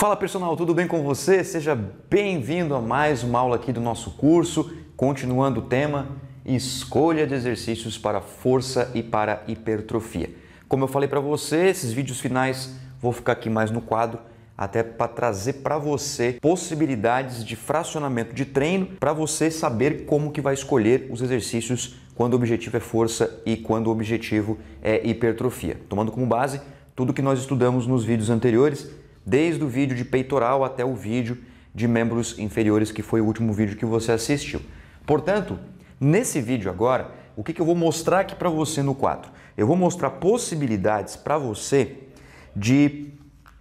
Fala pessoal, tudo bem com você? Seja bem-vindo a mais uma aula aqui do nosso curso, continuando o tema escolha de exercícios para força e para hipertrofia. Como eu falei para você, esses vídeos finais vou ficar aqui mais no quadro até para trazer para você possibilidades de fracionamento de treino para você saber como que vai escolher os exercícios quando o objetivo é força e quando o objetivo é hipertrofia. Tomando como base tudo que nós estudamos nos vídeos anteriores, desde o vídeo de peitoral até o vídeo de membros inferiores, que foi o último vídeo que você assistiu. Portanto, nesse vídeo agora, o que, que eu vou mostrar aqui para você no quadro? Eu vou mostrar possibilidades para você de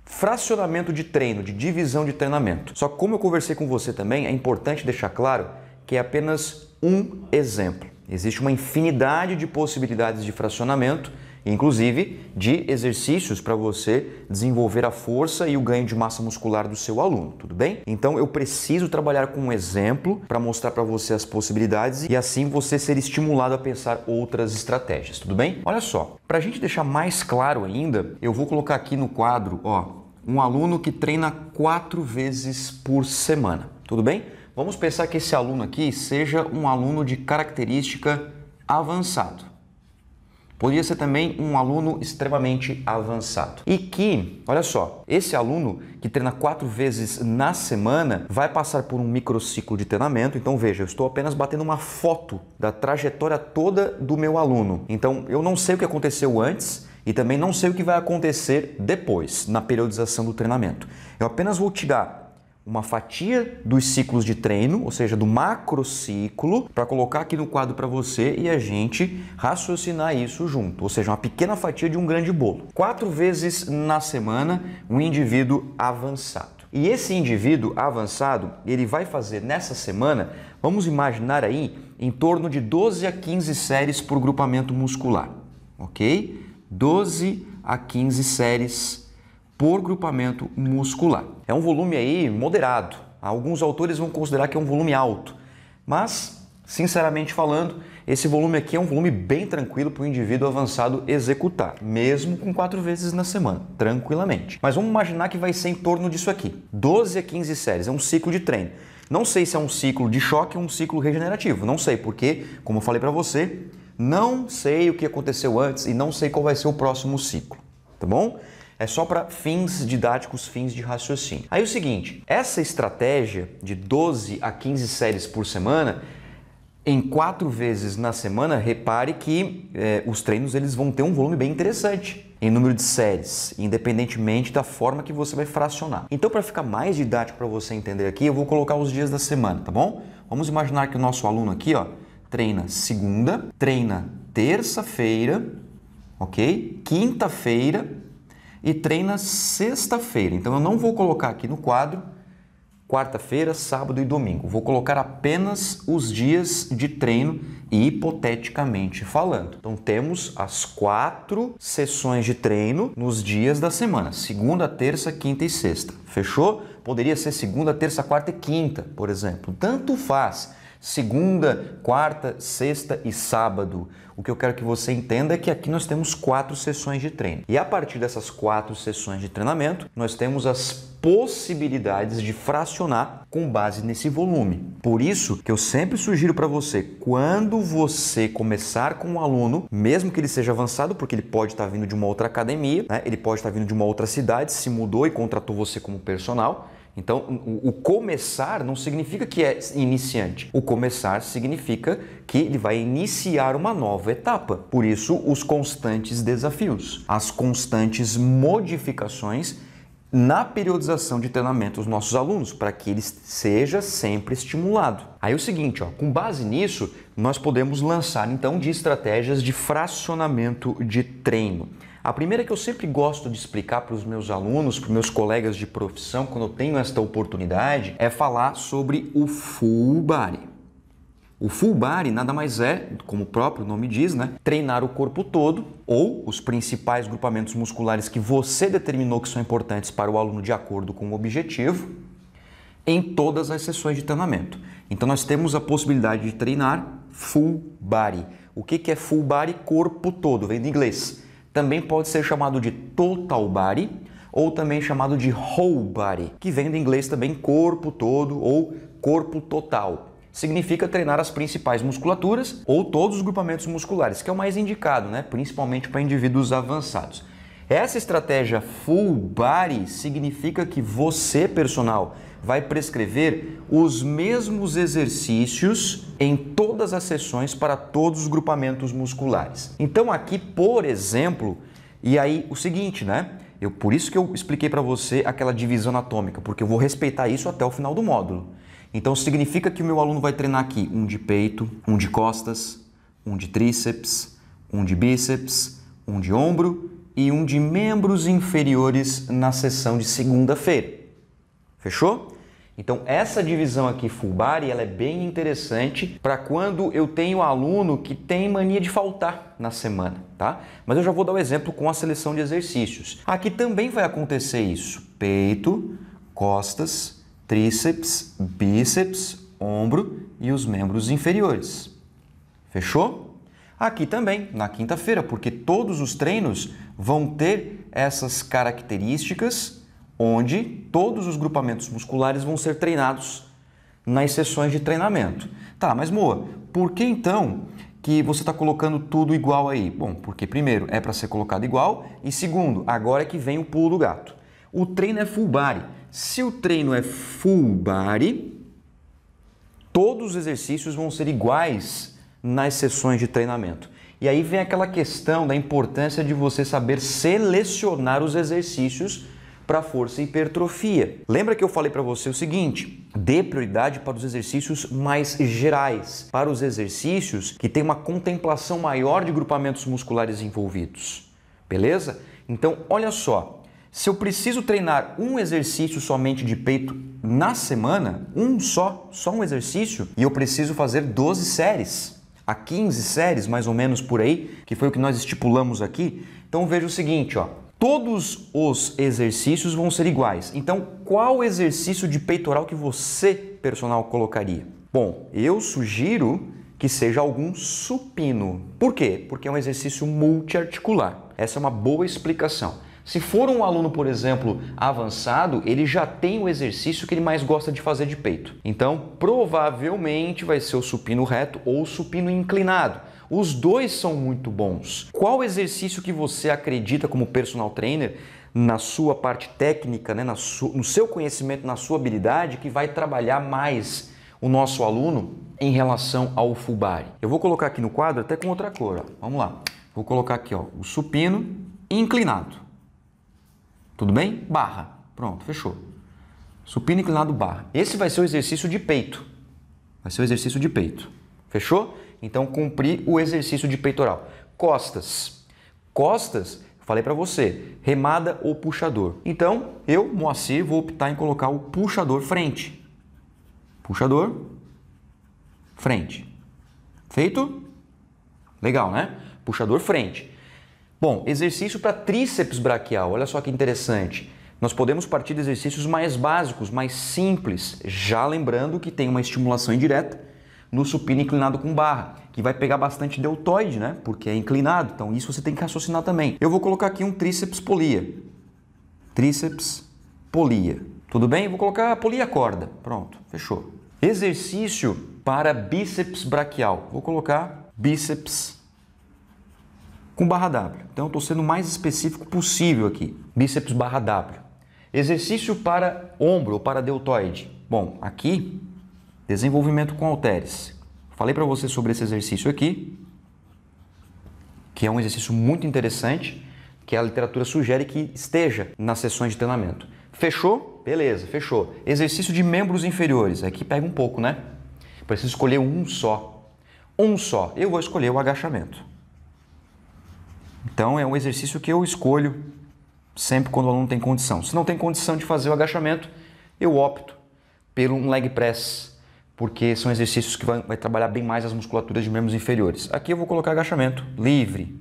fracionamento de treino, de divisão de treinamento. Só que como eu conversei com você também, é importante deixar claro que é apenas um exemplo. Existe uma infinidade de possibilidades de fracionamento inclusive de exercícios para você desenvolver a força e o ganho de massa muscular do seu aluno, tudo bem? Então eu preciso trabalhar com um exemplo para mostrar para você as possibilidades e assim você ser estimulado a pensar outras estratégias, tudo bem? Olha só, para a gente deixar mais claro ainda, eu vou colocar aqui no quadro, ó, um aluno que treina quatro vezes por semana, tudo bem? Vamos pensar que esse aluno aqui seja um aluno de característica avançado podia ser também um aluno extremamente avançado. E que, olha só, esse aluno que treina quatro vezes na semana vai passar por um microciclo de treinamento. Então veja, eu estou apenas batendo uma foto da trajetória toda do meu aluno. Então eu não sei o que aconteceu antes e também não sei o que vai acontecer depois na periodização do treinamento. Eu apenas vou te dar uma fatia dos ciclos de treino, ou seja, do macro ciclo, para colocar aqui no quadro para você e a gente raciocinar isso junto, ou seja, uma pequena fatia de um grande bolo. Quatro vezes na semana, um indivíduo avançado. E esse indivíduo avançado, ele vai fazer nessa semana, vamos imaginar aí, em torno de 12 a 15 séries por grupamento muscular, ok? 12 a 15 séries por grupamento muscular. É um volume aí moderado. Alguns autores vão considerar que é um volume alto, mas sinceramente falando, esse volume aqui é um volume bem tranquilo para o indivíduo avançado executar, mesmo com quatro vezes na semana, tranquilamente. Mas vamos imaginar que vai ser em torno disso aqui: 12 a 15 séries, é um ciclo de treino. Não sei se é um ciclo de choque ou um ciclo regenerativo, não sei, porque, como eu falei para você, não sei o que aconteceu antes e não sei qual vai ser o próximo ciclo, tá bom? É só para fins didáticos, fins de raciocínio. Aí é o seguinte, essa estratégia de 12 a 15 séries por semana em quatro vezes na semana, repare que eh, os treinos eles vão ter um volume bem interessante em número de séries, independentemente da forma que você vai fracionar. Então, para ficar mais didático para você entender aqui, eu vou colocar os dias da semana, tá bom? Vamos imaginar que o nosso aluno aqui, ó, treina segunda, treina terça-feira, ok? Quinta-feira, e treina sexta-feira. Então eu não vou colocar aqui no quadro quarta-feira, sábado e domingo. Vou colocar apenas os dias de treino e hipoteticamente falando. Então temos as quatro sessões de treino nos dias da semana: segunda, terça, quinta e sexta. Fechou? Poderia ser segunda, terça, quarta e quinta, por exemplo. Tanto faz. Segunda, quarta, sexta e sábado. O que eu quero que você entenda é que aqui nós temos quatro sessões de treino. E a partir dessas quatro sessões de treinamento, nós temos as possibilidades de fracionar com base nesse volume. Por isso que eu sempre sugiro para você, quando você começar com um aluno, mesmo que ele seja avançado, porque ele pode estar tá vindo de uma outra academia, né? ele pode estar tá vindo de uma outra cidade, se mudou e contratou você como personal, então, o, começar não significa que é iniciante. O começar significa que ele vai iniciar uma nova etapa. Por isso, os constantes desafios, as constantes modificações na periodização de treinamento dos nossos alunos, para que ele seja sempre estimulado. Aí é o seguinte, ó, com base nisso, nós podemos lançar então de estratégias de fracionamento de treino. A primeira que eu sempre gosto de explicar para os meus alunos, para os meus colegas de profissão, quando eu tenho esta oportunidade, é falar sobre o full body. O full body nada mais é, como o próprio nome diz, né, treinar o corpo todo ou os principais grupamentos musculares que você determinou que são importantes para o aluno de acordo com o objetivo em todas as sessões de treinamento. Então nós temos a possibilidade de treinar full body. O que, que é full body? Corpo todo, vem do inglês também pode ser chamado de total body ou também chamado de whole body, que vem do inglês também corpo todo ou corpo total. Significa treinar as principais musculaturas ou todos os grupamentos musculares, que é o mais indicado, né? principalmente para indivíduos avançados. Essa estratégia full body significa que você, personal, vai prescrever os mesmos exercícios em todas as sessões para todos os grupamentos musculares. Então aqui, por exemplo, e aí o seguinte, né? Eu, por isso que eu expliquei para você aquela divisão anatômica, porque eu vou respeitar isso até o final do módulo. Então significa que o meu aluno vai treinar aqui um de peito, um de costas, um de tríceps, um de bíceps, um de ombro e um de membros inferiores na sessão de segunda-feira. Fechou? Então essa divisão aqui full body, ela é bem interessante para quando eu tenho aluno que tem mania de faltar na semana, tá? Mas eu já vou dar o um exemplo com a seleção de exercícios. Aqui também vai acontecer isso: peito, costas, tríceps, bíceps, ombro e os membros inferiores. Fechou? aqui também, na quinta-feira, porque todos os treinos vão ter essas características onde todos os grupamentos musculares vão ser treinados nas sessões de treinamento. Tá, mas Moa, por que então que você está colocando tudo igual aí? Bom, porque primeiro é para ser colocado igual e segundo, agora é que vem o pulo do gato. O treino é full body. Se o treino é full body, todos os exercícios vão ser iguais nas sessões de treinamento. E aí vem aquela questão da importância de você saber selecionar os exercícios para força e hipertrofia. Lembra que eu falei para você o seguinte: dê prioridade para os exercícios mais gerais, para os exercícios que têm uma contemplação maior de grupamentos musculares envolvidos. Beleza? Então, olha só, se eu preciso treinar um exercício somente de peito na semana, um só, só um exercício, e eu preciso fazer 12 séries, a 15 séries mais ou menos por aí, que foi o que nós estipulamos aqui. Então veja o seguinte, ó. Todos os exercícios vão ser iguais. Então, qual exercício de peitoral que você, personal, colocaria? Bom, eu sugiro que seja algum supino. Por quê? Porque é um exercício multiarticular. Essa é uma boa explicação. Se for um aluno, por exemplo, avançado, ele já tem o exercício que ele mais gosta de fazer de peito. Então, provavelmente vai ser o supino reto ou supino inclinado. Os dois são muito bons. Qual exercício que você acredita como personal trainer na sua parte técnica, né, no seu conhecimento, na sua habilidade, que vai trabalhar mais o nosso aluno em relação ao Fubari. Eu vou colocar aqui no quadro até com outra cor. Ó. Vamos lá. Vou colocar aqui ó, o supino inclinado. Tudo bem? Barra. Pronto, fechou. Supino inclinado barra. Esse vai ser o exercício de peito. Vai ser o exercício de peito. Fechou? Então, cumprir o exercício de peitoral. Costas. Costas, falei para você, remada ou puxador. Então, eu, Moacir, vou optar em colocar o puxador frente. Puxador, frente. Feito? Legal, né? Puxador frente. Bom, exercício para tríceps braquial. Olha só que interessante. Nós podemos partir de exercícios mais básicos, mais simples, já lembrando que tem uma estimulação indireta no supino inclinado com barra, que vai pegar bastante deltoide, né? Porque é inclinado, então isso você tem que raciocinar também. Eu vou colocar aqui um tríceps polia. Tríceps polia. Tudo bem? Vou colocar polia corda. Pronto, fechou. Exercício para bíceps braquial. Vou colocar bíceps com barra W. Então, estou sendo o mais específico possível aqui. Bíceps barra W. Exercício para ombro ou para deltoide. Bom, aqui Desenvolvimento com halteres. Falei para você sobre esse exercício aqui, que é um exercício muito interessante, que a literatura sugere que esteja nas sessões de treinamento. Fechou? Beleza, fechou. Exercício de membros inferiores. Aqui pega um pouco, né? Preciso escolher um só. Um só. Eu vou escolher o agachamento. Então é um exercício que eu escolho sempre quando o aluno tem condição. Se não tem condição de fazer o agachamento, eu opto pelo um leg press porque são exercícios que vai, vai trabalhar bem mais as musculaturas de membros inferiores. Aqui eu vou colocar agachamento livre,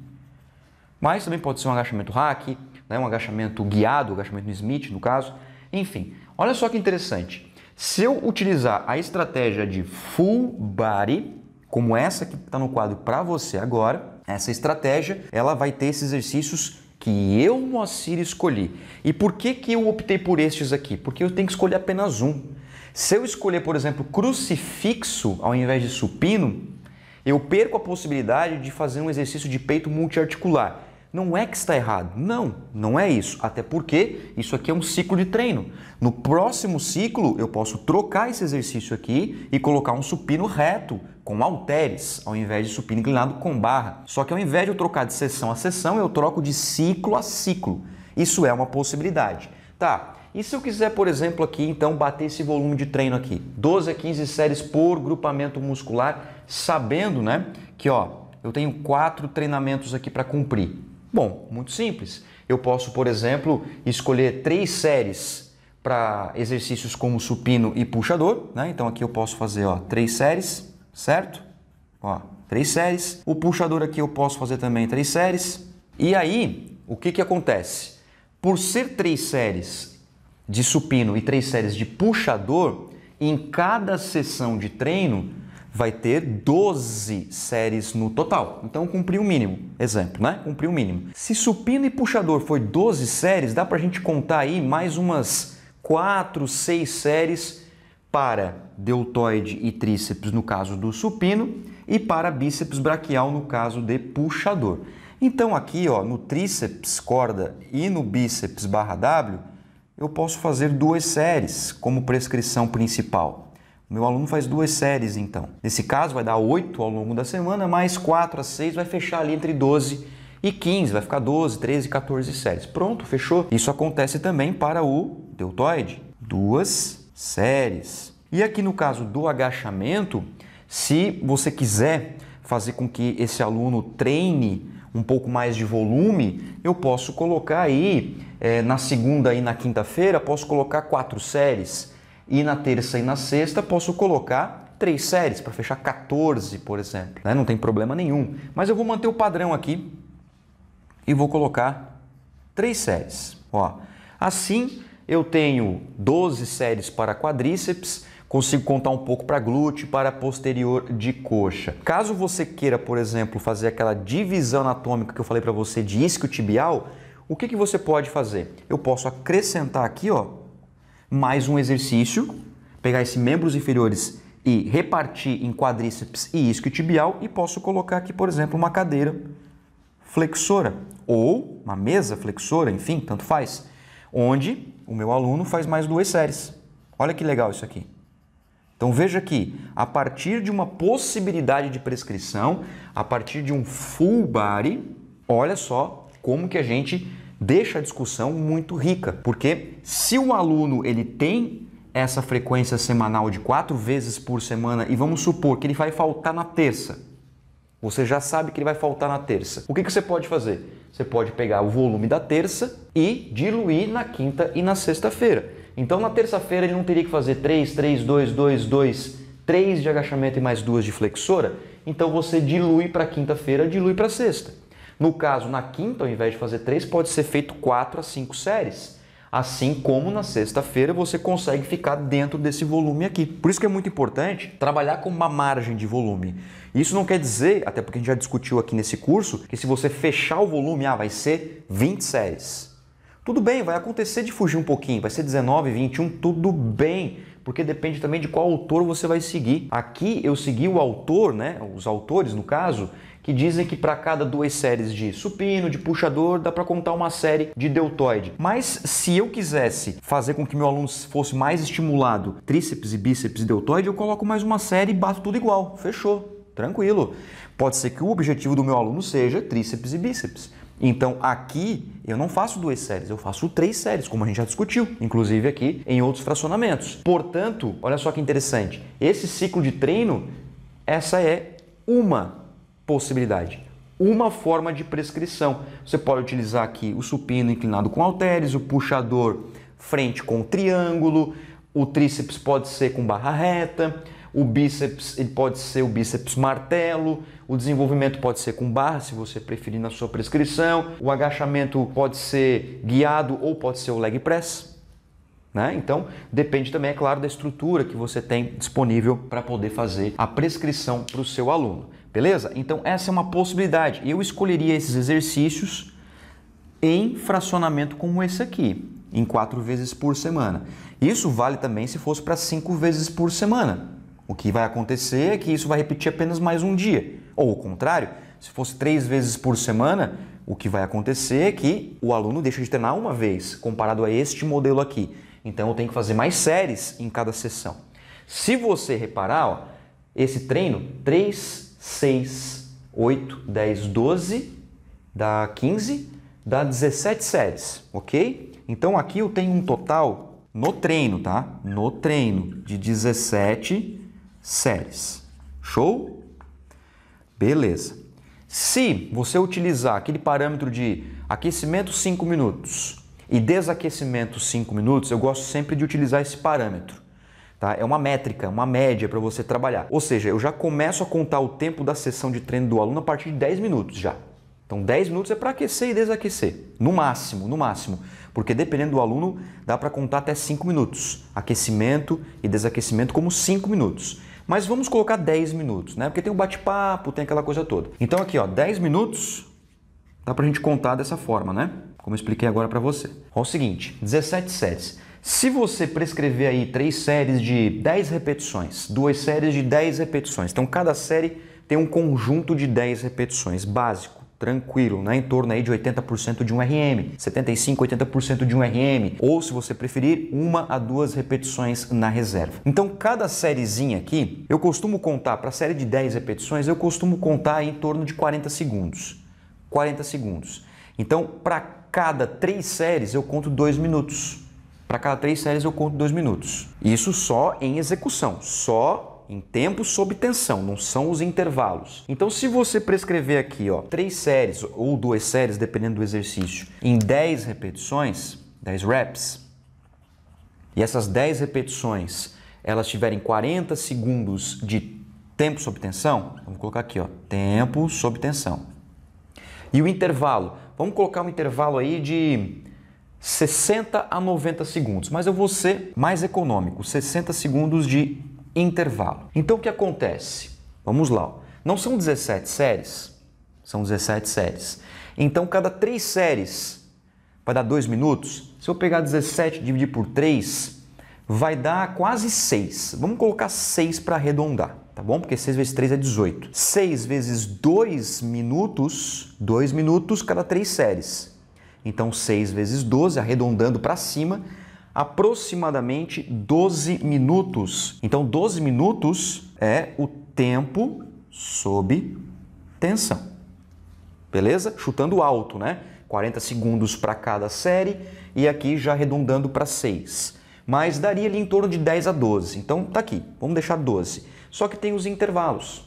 mas também pode ser um agachamento hack, né, um agachamento guiado, um agachamento no Smith, no caso. Enfim, olha só que interessante. Se eu utilizar a estratégia de full body, como essa que está no quadro para você agora, essa estratégia ela vai ter esses exercícios que eu, Moacir, escolhi. E por que, que eu optei por estes aqui? Porque eu tenho que escolher apenas um. Se eu escolher, por exemplo, crucifixo ao invés de supino, eu perco a possibilidade de fazer um exercício de peito multiarticular. Não é que está errado. Não, não é isso. Até porque isso aqui é um ciclo de treino. No próximo ciclo, eu posso trocar esse exercício aqui e colocar um supino reto com halteres, ao invés de supino inclinado com barra. Só que ao invés de eu trocar de sessão a sessão, eu troco de ciclo a ciclo. Isso é uma possibilidade. Tá, e se eu quiser, por exemplo, aqui, então, bater esse volume de treino aqui, 12 a 15 séries por grupamento muscular, sabendo, né, que, ó, eu tenho quatro treinamentos aqui para cumprir. Bom, muito simples. Eu posso, por exemplo, escolher três séries para exercícios como supino e puxador, né? Então aqui eu posso fazer, ó, três séries, certo? Ó, três séries. O puxador aqui eu posso fazer também três séries. E aí, o que que acontece? Por ser três séries de supino e três séries de puxador, em cada sessão de treino vai ter 12 séries no total. Então cumpri o mínimo. Exemplo, né? Cumprir o mínimo. Se supino e puxador foi 12 séries, dá pra gente contar aí mais umas 4, 6 séries para deltoide e tríceps no caso do supino e para bíceps braquial no caso de puxador. Então aqui, ó, no tríceps corda e no bíceps barra W, eu posso fazer duas séries como prescrição principal. O meu aluno faz duas séries, então. Nesse caso, vai dar 8 ao longo da semana, mais 4 a 6, vai fechar ali entre 12 e 15, vai ficar 12, 13, 14 séries. Pronto, fechou. Isso acontece também para o deltoide. Duas séries. E aqui no caso do agachamento, se você quiser fazer com que esse aluno treine um pouco mais de volume, eu posso colocar aí é, na segunda e na quinta-feira posso colocar quatro séries, e na terça e na sexta posso colocar três séries, para fechar 14, por exemplo. Né? Não tem problema nenhum. Mas eu vou manter o padrão aqui e vou colocar três séries. Ó, assim eu tenho 12 séries para quadríceps, consigo contar um pouco para glúteo, para posterior de coxa. Caso você queira, por exemplo, fazer aquela divisão anatômica que eu falei para você de isquiotibial, tibial o que, que você pode fazer? Eu posso acrescentar aqui ó, mais um exercício, pegar esses membros inferiores e repartir em quadríceps e isquiotibial e posso colocar aqui, por exemplo, uma cadeira flexora ou uma mesa flexora, enfim, tanto faz, onde o meu aluno faz mais duas séries. Olha que legal isso aqui. Então veja que a partir de uma possibilidade de prescrição, a partir de um full body, olha só como que a gente deixa a discussão muito rica. Porque se o aluno ele tem essa frequência semanal de quatro vezes por semana e vamos supor que ele vai faltar na terça, você já sabe que ele vai faltar na terça. O que, que você pode fazer? Você pode pegar o volume da terça e diluir na quinta e na sexta-feira. Então, na terça-feira, ele não teria que fazer 3, 3, 2, 2, 2, 3 de agachamento e mais duas de flexora. Então, você dilui para quinta-feira, dilui para sexta. No caso, na quinta, ao invés de fazer três, pode ser feito quatro a cinco séries. Assim como na sexta-feira você consegue ficar dentro desse volume aqui. Por isso que é muito importante trabalhar com uma margem de volume. Isso não quer dizer, até porque a gente já discutiu aqui nesse curso, que se você fechar o volume, ah, vai ser 20 séries. Tudo bem, vai acontecer de fugir um pouquinho, vai ser 19, 21, tudo bem, porque depende também de qual autor você vai seguir. Aqui eu segui o autor, né, os autores no caso, que dizem que para cada duas séries de supino, de puxador, dá para contar uma série de deltoide. Mas se eu quisesse fazer com que meu aluno fosse mais estimulado, tríceps e bíceps e deltoide, eu coloco mais uma série e bato tudo igual. Fechou, tranquilo. Pode ser que o objetivo do meu aluno seja tríceps e bíceps. Então aqui eu não faço duas séries, eu faço três séries, como a gente já discutiu, inclusive aqui em outros fracionamentos. Portanto, olha só que interessante, esse ciclo de treino, essa é uma possibilidade, uma forma de prescrição. Você pode utilizar aqui o supino inclinado com halteres, o puxador frente com triângulo, o tríceps pode ser com barra reta, o bíceps ele pode ser o bíceps martelo, o desenvolvimento pode ser com barra, se você preferir na sua prescrição, o agachamento pode ser guiado ou pode ser o leg press. Né? Então, depende também, é claro, da estrutura que você tem disponível para poder fazer a prescrição para o seu aluno. Beleza? Então, essa é uma possibilidade. Eu escolheria esses exercícios em fracionamento como esse aqui, em quatro vezes por semana. Isso vale também se fosse para cinco vezes por semana. O que vai acontecer é que isso vai repetir apenas mais um dia. Ou o contrário, se fosse três vezes por semana, o que vai acontecer é que o aluno deixa de treinar uma vez, comparado a este modelo aqui. Então eu tenho que fazer mais séries em cada sessão. Se você reparar, ó, esse treino, 3, 6, 8, 10, 12, dá 15, dá 17 séries, ok? Então aqui eu tenho um total no treino, tá? No treino de 17 séries. Show? Beleza. Se você utilizar aquele parâmetro de aquecimento 5 minutos e desaquecimento 5 minutos, eu gosto sempre de utilizar esse parâmetro. Tá? É uma métrica, uma média para você trabalhar. Ou seja, eu já começo a contar o tempo da sessão de treino do aluno a partir de 10 minutos já. Então 10 minutos é para aquecer e desaquecer, no máximo, no máximo, porque dependendo do aluno dá para contar até 5 minutos, aquecimento e desaquecimento como 5 minutos. Mas vamos colocar 10 minutos, né? Porque tem o bate-papo, tem aquela coisa toda. Então aqui, ó, 10 minutos dá pra gente contar dessa forma, né? Como eu expliquei agora para você. Ó, é o seguinte, 17 séries. Se você prescrever aí três séries de 10 repetições, duas séries de 10 repetições, então cada série tem um conjunto de 10 repetições básico tranquilo, né? em torno aí de 80% de um RM, 75, 80% de um RM, ou se você preferir, uma a duas repetições na reserva. Então, cada sériezinha aqui, eu costumo contar, para a série de 10 repetições, eu costumo contar em torno de 40 segundos. 40 segundos. Então, para cada três séries, eu conto dois minutos. Para cada três séries, eu conto dois minutos. Isso só em execução, só em tempo sob tensão, não são os intervalos. Então, se você prescrever aqui, ó, três séries ou duas séries, dependendo do exercício, em 10 repetições, 10 reps, e essas 10 repetições elas tiverem 40 segundos de tempo sob tensão, vamos colocar aqui, ó, tempo sob tensão. E o intervalo, vamos colocar um intervalo aí de 60 a 90 segundos, mas eu vou ser mais econômico, 60 segundos de intervalo. Então o que acontece? Vamos lá. Não são 17 séries? São 17 séries. Então cada 3 séries vai dar 2 minutos. Se eu pegar 17 e dividir por 3, vai dar quase 6. Vamos colocar 6 para arredondar, tá bom? Porque 6 vezes 3 é 18. 6 vezes 2 minutos, 2 minutos cada 3 séries. Então 6 vezes 12, arredondando para cima, aproximadamente 12 minutos. Então, 12 minutos é o tempo sob tensão. Beleza? Chutando alto, né? 40 segundos para cada série e aqui já arredondando para 6. Mas daria ali em torno de 10 a 12. Então, tá aqui. Vamos deixar 12. Só que tem os intervalos.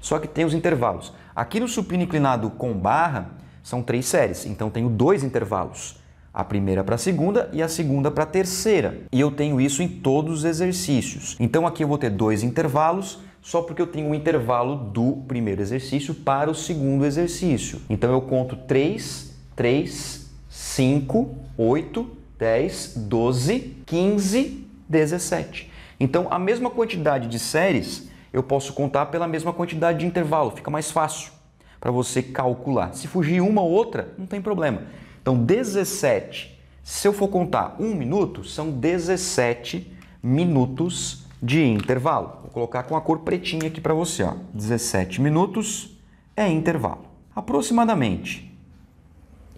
Só que tem os intervalos. Aqui no supino inclinado com barra, são três séries, então tenho dois intervalos a primeira para a segunda e a segunda para a terceira. E eu tenho isso em todos os exercícios. Então aqui eu vou ter dois intervalos, só porque eu tenho um intervalo do primeiro exercício para o segundo exercício. Então eu conto 3, 3, 5, 8, 10, 12, 15, 17. Então a mesma quantidade de séries eu posso contar pela mesma quantidade de intervalo, fica mais fácil para você calcular. Se fugir uma ou outra, não tem problema. Então, 17. Se eu for contar um minuto, são 17 minutos de intervalo. Vou colocar com a cor pretinha aqui para você. Ó. 17 minutos é intervalo. Aproximadamente.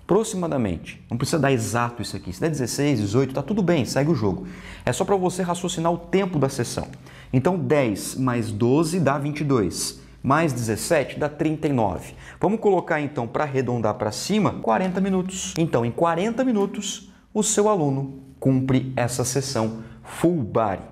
Aproximadamente. Não precisa dar exato isso aqui. Se der 16, 18, tá tudo bem, segue o jogo. É só para você raciocinar o tempo da sessão. Então, 10 mais 12 dá 22 mais 17 dá 39. Vamos colocar então para arredondar para cima 40 minutos. Então, em 40 minutos, o seu aluno cumpre essa sessão full body.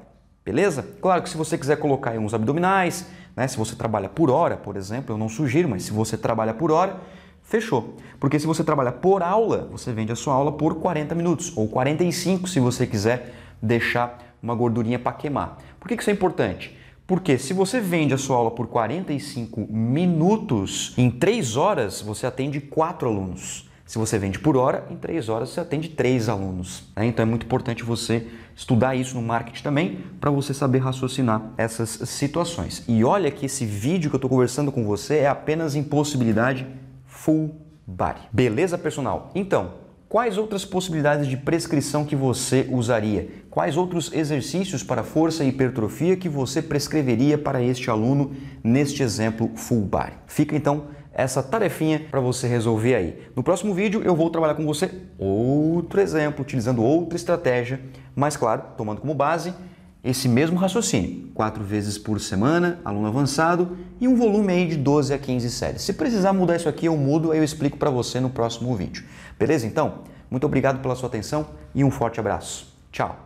Beleza? Claro que se você quiser colocar aí uns abdominais, né, se você trabalha por hora, por exemplo, eu não sugiro, mas se você trabalha por hora, fechou. Porque se você trabalha por aula, você vende a sua aula por 40 minutos ou 45 se você quiser deixar uma gordurinha para queimar. Por que isso é importante? Porque se você vende a sua aula por 45 minutos, em 3 horas você atende 4 alunos. Se você vende por hora, em 3 horas você atende 3 alunos. Né? Então é muito importante você estudar isso no marketing também para você saber raciocinar essas situações. E olha que esse vídeo que eu estou conversando com você é apenas impossibilidade full body. Beleza, personal? Então, Quais outras possibilidades de prescrição que você usaria? Quais outros exercícios para força e hipertrofia que você prescreveria para este aluno neste exemplo full bar? Fica então essa tarefinha para você resolver aí. No próximo vídeo eu vou trabalhar com você outro exemplo, utilizando outra estratégia, mas claro, tomando como base esse mesmo raciocínio, quatro vezes por semana, aluno avançado e um volume aí de 12 a 15 séries. Se precisar mudar isso aqui, eu mudo, aí eu explico para você no próximo vídeo. Beleza então? Muito obrigado pela sua atenção e um forte abraço. Tchau!